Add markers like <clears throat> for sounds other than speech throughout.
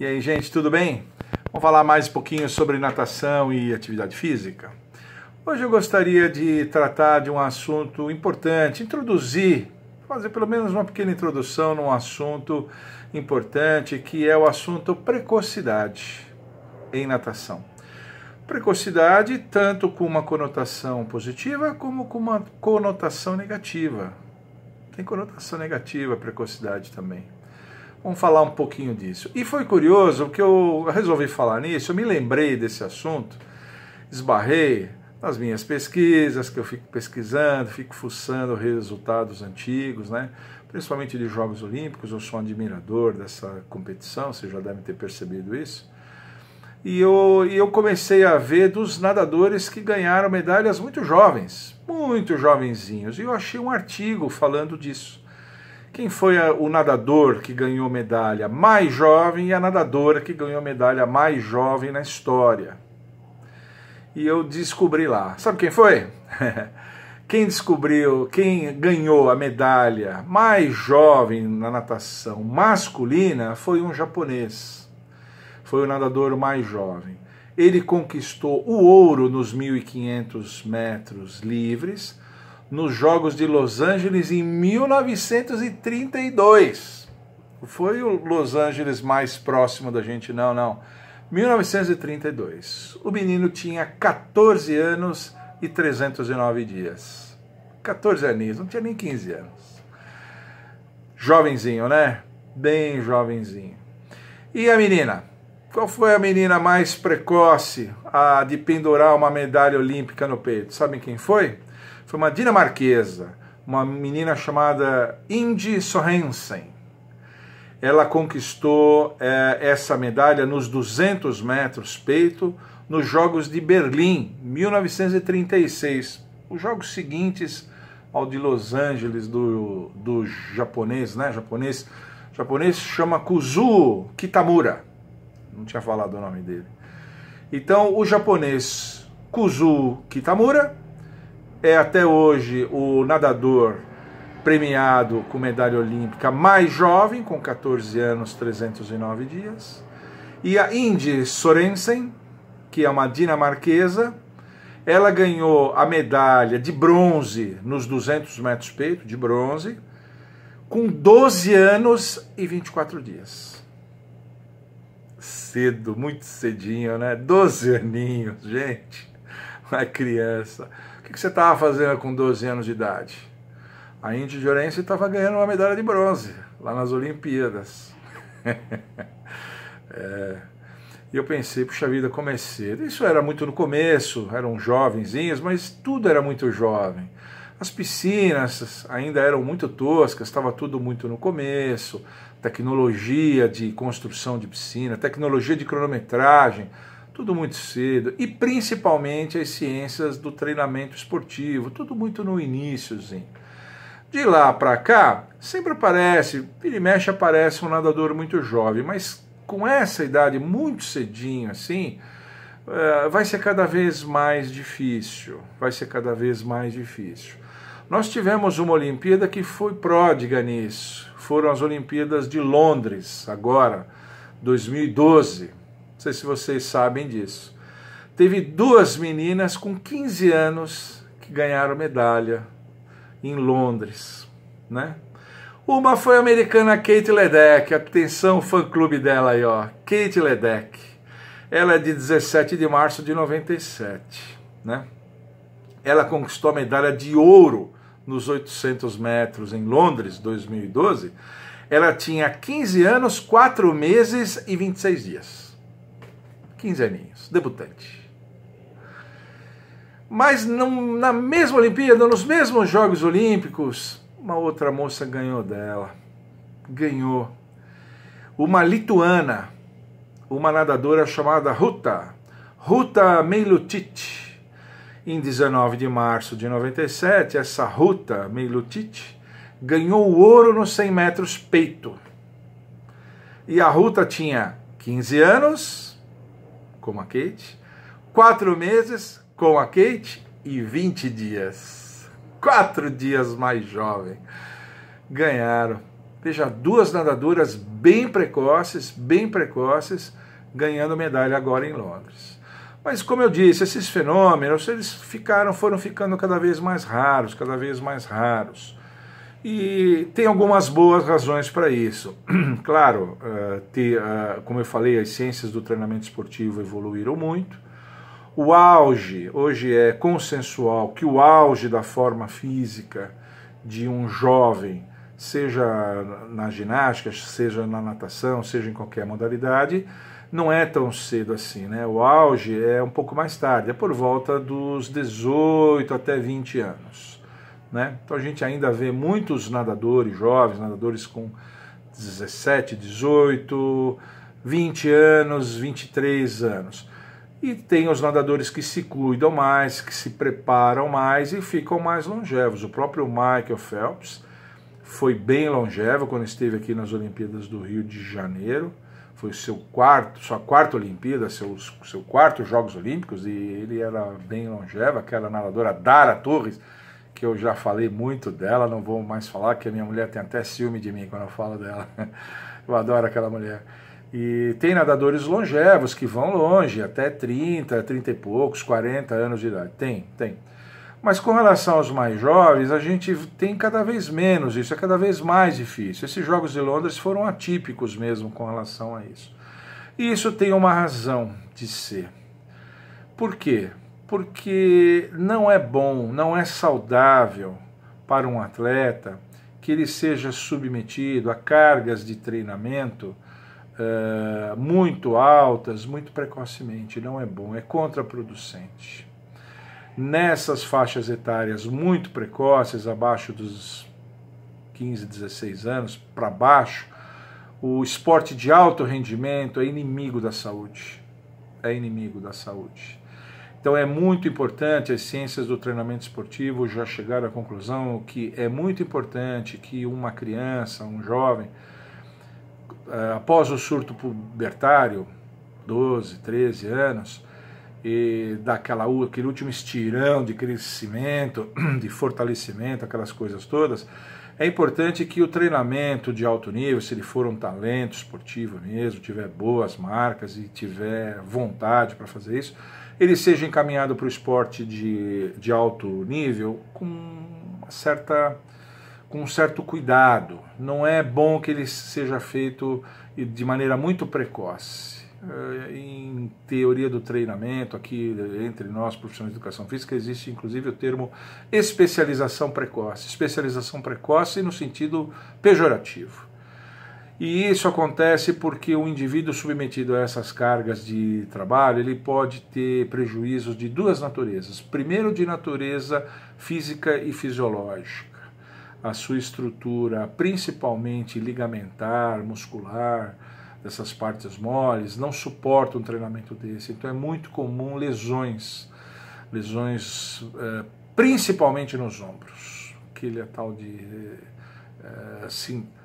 E aí, gente, tudo bem? Vamos falar mais um pouquinho sobre natação e atividade física. Hoje eu gostaria de tratar de um assunto importante, introduzir, fazer pelo menos uma pequena introdução num assunto importante que é o assunto precocidade em natação. Precocidade tanto com uma conotação positiva como com uma conotação negativa. Tem conotação negativa a precocidade também. Vamos falar um pouquinho disso. E foi curioso que eu resolvi falar nisso, eu me lembrei desse assunto, esbarrei nas minhas pesquisas, que eu fico pesquisando, fico fuçando resultados antigos, né? principalmente de Jogos Olímpicos, eu sou um admirador dessa competição, vocês já devem ter percebido isso. E eu, e eu comecei a ver dos nadadores que ganharam medalhas muito jovens, muito jovenzinhos. E eu achei um artigo falando disso quem foi a, o nadador que ganhou medalha mais jovem e a nadadora que ganhou medalha mais jovem na história? E eu descobri lá. Sabe quem foi? <laughs> quem descobriu, quem ganhou a medalha mais jovem na natação masculina foi um japonês. Foi o nadador mais jovem. Ele conquistou o ouro nos 1.500 metros livres nos Jogos de Los Angeles em 1932. Foi o Los Angeles mais próximo da gente, não, não. 1932. O menino tinha 14 anos e 309 dias. 14 aninhos, não tinha nem 15 anos. Jovenzinho, né? Bem jovenzinho. E a menina? Qual foi a menina mais precoce a de pendurar uma medalha olímpica no peito? Sabem quem foi? Foi uma dinamarquesa, uma menina chamada Indy Sorensen. Ela conquistou é, essa medalha nos 200 metros peito nos Jogos de Berlim, 1936. Os jogos seguintes ao de Los Angeles do, do japonês, né? Japonês, japonês chama Kuzu Kitamura não tinha falado o nome dele. Então, o japonês Kuzu Kitamura é até hoje o nadador premiado com medalha olímpica mais jovem, com 14 anos, 309 dias. E a Indy Sorensen, que é uma dinamarquesa, ela ganhou a medalha de bronze nos 200 metros peito, de bronze, com 12 anos e 24 dias cedo, muito cedinho, né? doze aninhos, gente, uma criança. O que você estava fazendo com 12 anos de idade? A de Orense estava ganhando uma medalha de bronze lá nas Olimpíadas. <laughs> é, e eu pensei, puxa vida, cedo. Isso era muito no começo, eram jovenzinhos, mas tudo era muito jovem. As piscinas ainda eram muito toscas, estava tudo muito no começo, tecnologia de construção de piscina, tecnologia de cronometragem, tudo muito cedo, e principalmente as ciências do treinamento esportivo, tudo muito no iníciozinho. De lá para cá, sempre aparece, vira e mexe aparece um nadador muito jovem, mas com essa idade muito cedinho assim, eh, vai ser cada vez mais difícil, vai ser cada vez mais difícil. Nós tivemos uma Olimpíada que foi pródiga nisso. Foram as Olimpíadas de Londres, agora, 2012. Não sei se vocês sabem disso. Teve duas meninas com 15 anos que ganharam medalha em Londres, né? Uma foi a americana Kate Ledeck, atenção, fã-clube dela aí, ó. Kate Ledeck. Ela é de 17 de março de 97, né? Ela conquistou a medalha de ouro nos 800 metros em Londres, 2012, ela tinha 15 anos, 4 meses e 26 dias. 15 aninhos, debutante. Mas na mesma Olimpíada, nos mesmos Jogos Olímpicos, uma outra moça ganhou dela. Ganhou. Uma lituana, uma nadadora chamada Ruta, Ruta Meilutit em 19 de março de 97, essa Ruta Meilutit ganhou o ouro nos 100 metros peito. E a Ruta tinha 15 anos, como a Kate, 4 meses, com a Kate, e 20 dias. 4 dias mais jovem. Ganharam. Veja, duas nadadoras bem precoces, bem precoces, ganhando medalha agora em Londres. Mas como eu disse, esses fenômenos eles ficaram, foram ficando cada vez mais raros, cada vez mais raros. E tem algumas boas razões para isso. <clears throat> claro, eh, ter, eh, como eu falei, as ciências do treinamento esportivo evoluíram muito. O auge, hoje é consensual que o auge da forma física de um jovem, seja na ginástica, seja na natação, seja em qualquer modalidade, não é tão cedo assim, né? O auge é um pouco mais tarde, é por volta dos 18 até 20 anos, né? Então a gente ainda vê muitos nadadores jovens, nadadores com 17, 18, 20 anos, 23 anos. E tem os nadadores que se cuidam mais, que se preparam mais e ficam mais longevos. O próprio Michael Phelps foi bem longevo quando esteve aqui nas Olimpíadas do Rio de Janeiro foi seu quarto, sua quarta Olimpíada, seu seu quarto Jogos Olímpicos, e ele era bem longeva, aquela nadadora Dara Torres, que eu já falei muito dela, não vou mais falar, que a minha mulher tem até ciúme de mim quando eu falo dela. <laughs> Eu adoro aquela mulher. E tem nadadores longevos que vão longe, até 30, 30 e poucos, 40 anos de idade. Tem, tem. Mas com relação aos mais jovens, a gente tem cada vez menos isso, é cada vez mais difícil. Esses Jogos de Londres foram atípicos mesmo com relação a isso. E isso tem uma razão de ser. Por quê? Porque não é bom, não é saudável para um atleta que ele seja submetido a cargas de treinamento uh, muito altas, muito precocemente. Não é bom, é contraproducente nessas faixas etárias muito precoces, abaixo dos 15, 16 anos para baixo, o esporte de alto rendimento é inimigo da saúde. É inimigo da saúde. Então é muito importante, as ciências do treinamento esportivo já chegaram à conclusão que é muito importante que uma criança, um jovem, eh, após o surto pubertário, 12, 13 anos, e daquela aquele último estirão de crescimento, <clears throat> de fortalecimento, aquelas coisas todas, é importante que o treinamento de alto nível, se ele for um talento esportivo mesmo, tiver boas marcas e tiver vontade para fazer isso, ele seja encaminhado para o esporte de, de alto nível com uma certa com um certo cuidado. Não é bom que ele seja feito de maneira muito precoce eh, em teoria do treinamento, aqui eh, entre nós, profissionais de educação física, existe inclusive o termo especialização precoce. Especialização precoce no sentido pejorativo. E isso acontece porque o indivíduo submetido a essas cargas de trabalho, ele pode ter prejuízos de duas naturezas. Primeiro, de natureza física e fisiológica. A sua estrutura, principalmente ligamentar, muscular, dessas partes moles, não suportam um treinamento desse. Então é muito comum lesões, lesões é, principalmente nos ombros, que ele é tal de é,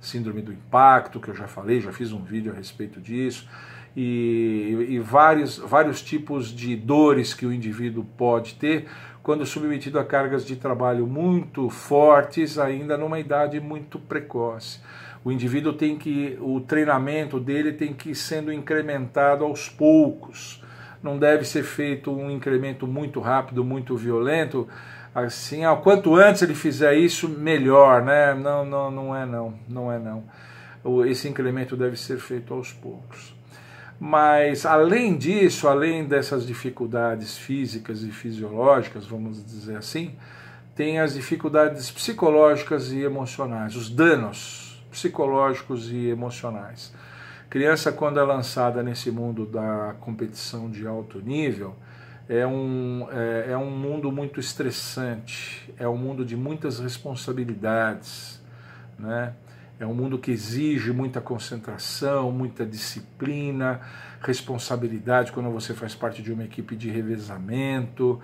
síndrome do impacto, que eu já falei, já fiz um vídeo a respeito disso, e, e vários, vários tipos de dores que o indivíduo pode ter quando submetido a cargas de trabalho muito fortes, ainda numa idade muito precoce. O indivíduo tem que, o treinamento dele tem que ir sendo incrementado aos poucos. Não deve ser feito um incremento muito rápido, muito violento. Assim, ao ah, quanto antes ele fizer isso, melhor, né? Não, não, não é não, não é não. Esse incremento deve ser feito aos poucos. Mas além disso, além dessas dificuldades físicas e fisiológicas, vamos dizer assim, tem as dificuldades psicológicas e emocionais, os danos psicológicos e emocionais. Criança, quando é lançada nesse mundo da competição de alto nível, é um, é, é um mundo muito estressante, é um mundo de muitas responsabilidades, né? É um mundo que exige muita concentração, muita disciplina, responsabilidade quando você faz parte de uma equipe de revezamento,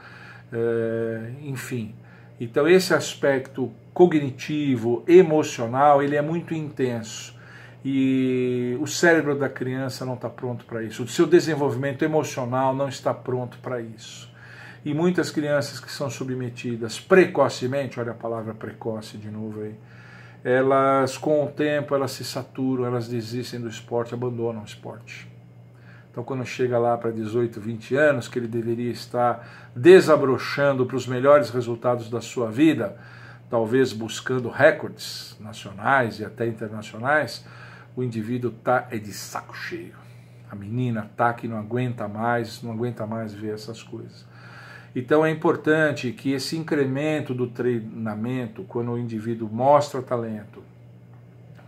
é, enfim. Então esse aspecto cognitivo, emocional, ele é muito intenso. E o cérebro da criança não está pronto para isso. O seu desenvolvimento emocional não está pronto para isso. E muitas crianças que são submetidas precocemente, olha a palavra precoce de novo aí, elas com o tempo elas se saturam, elas desistem do esporte, abandonam o esporte. Então, quando chega lá para 18, 20 anos, que ele deveria estar desabrochando para os melhores resultados da sua vida, talvez buscando recordes nacionais e até internacionais, o indivíduo tá é de saco cheio. A menina tá que não aguenta mais, não aguenta mais ver essas coisas. Então é importante que esse incremento do treinamento, quando o indivíduo mostra talento,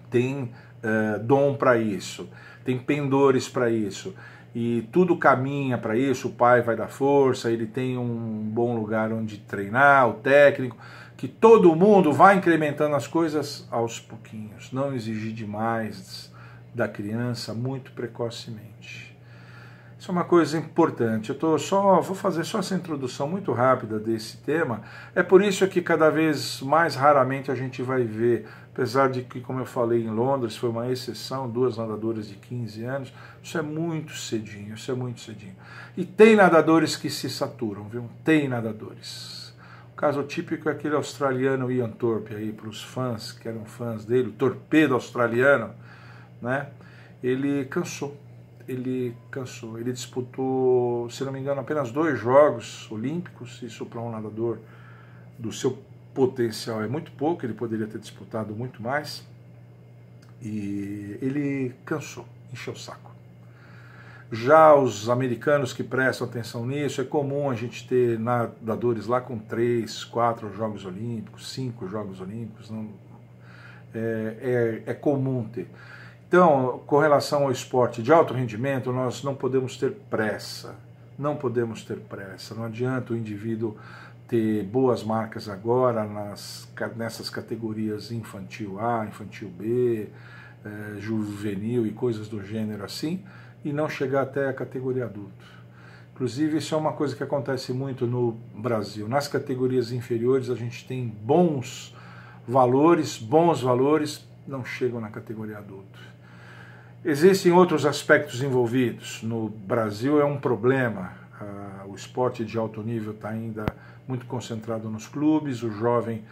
tem uh, dom para isso, tem pendores para isso, e tudo caminha para isso, o pai vai dar força, ele tem um bom lugar onde treinar, o técnico, que todo mundo vai incrementando as coisas aos pouquinhos, não exigir demais da criança muito precocemente. Isso é uma coisa importante. Eu tô só vou fazer só essa introdução muito rápida desse tema. É por isso que cada vez mais raramente a gente vai ver Apesar de que, como eu falei, em Londres foi uma exceção, duas nadadoras de 15 anos, isso é muito cedinho, isso é muito cedinho. E tem nadadores que se saturam, viu? Tem nadadores. O caso típico é aquele australiano Ian Thorpe aí, para os fãs que eram fãs dele, o torpedo australiano, né? Ele cansou, ele cansou. Ele disputou, se não me engano, apenas dois Jogos Olímpicos, isso para um nadador do seu potencial é muito pouco, ele poderia ter disputado muito mais. E ele cansou, encheu o saco. Já os americanos que prestam atenção nisso, é comum a gente ter nadadores lá com três, quatro Jogos Olímpicos, cinco Jogos Olímpicos, não, é, é, é comum ter. Então, com relação ao esporte de alto rendimento, nós não podemos ter pressa, não podemos ter pressa, não adianta o indivíduo ter boas marcas agora nas, nessas categorias infantil A, infantil B, eh, juvenil e coisas do gênero assim, e não chegar até a categoria adulto. Inclusive, isso é uma coisa que acontece muito no Brasil. Nas categorias inferiores, a gente tem bons valores, bons valores não chegam na categoria adulto. Existem outros aspectos envolvidos. No Brasil é um problema. Ah, o esporte de alto nível está ainda muito concentrado nos clubes, o jovem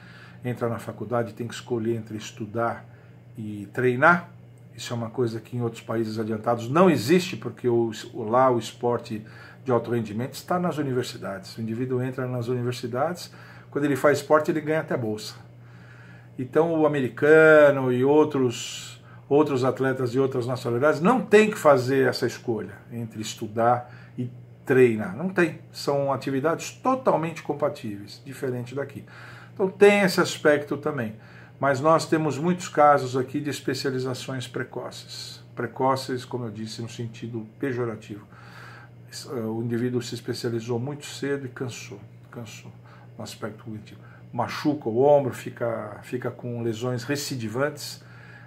entra na faculdade tem que escolher entre estudar e treinar. Isso é uma coisa que em outros países adiantados não existe, porque o, lá o esporte de alto rendimento está nas universidades. O indivíduo entra nas universidades, quando ele faz esporte ele ganha até bolsa. Então o americano e outros outros atletas de outras nacionalidades não tem que fazer essa escolha entre estudar treina. Não tem. São atividades totalmente compatíveis, diferente daqui. Então tem esse aspecto também. Mas nós temos muitos casos aqui de especializações precoces. Precoces, como eu disse, no sentido pejorativo. Eh, o indivíduo se especializou muito cedo e cansou, cansou no aspecto cognitivo. Machuca o ombro, fica, fica com lesões recidivantes,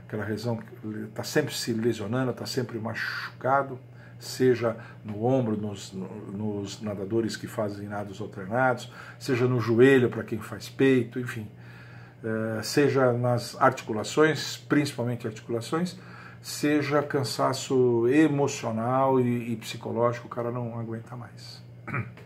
aquela lesão que está sempre se lesionando, está sempre machucado seja no ombro, nos, nos nadadores que fazem nados alternados, seja no joelho para quem faz peito, enfim, é, seja nas articulações, principalmente articulações, seja cansaço emocional e, e psicológico, o cara não aguenta mais. <clears throat>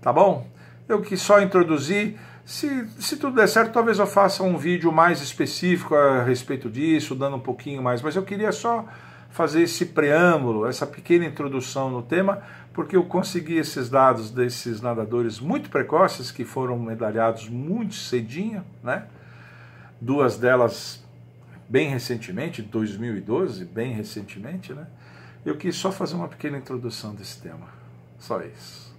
Tá bom? Eu que só introduzi. Se, se, tudo der certo, talvez eu faça um vídeo mais específico a respeito disso, dando um pouquinho mais, mas eu queria só fazer esse preâmbulo, essa pequena introdução no tema, porque eu consegui esses dados desses nadadores muito precoces que foram medalhados muito cedinho, né? Duas delas bem recentemente, 2012, bem recentemente, né? Eu quis só fazer uma pequena introdução desse tema. Só isso.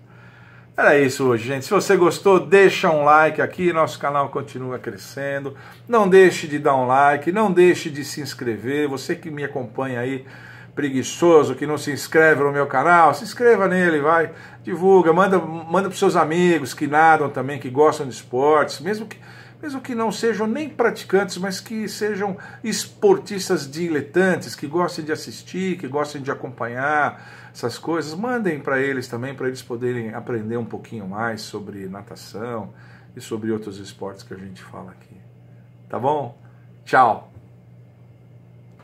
Era isso hoje, gente. Se você gostou, deixa um like aqui, nosso canal continua crescendo. Não deixe de dar um like, não deixe de se inscrever. Você que me acompanha aí, preguiçoso, que não se inscreve no meu canal, se inscreva nele, vai. Divulga, manda, manda para seus amigos que nadam também, que gostam de esportes, mesmo que mesmo que não sejam nem praticantes, mas que sejam esportistas diletantes, que gostem de assistir, que gostem de acompanhar, essas coisas, mandem para eles também, para eles poderem aprender um pouquinho mais sobre natação e sobre outros esportes que a gente fala aqui. Tá bom? Tchau!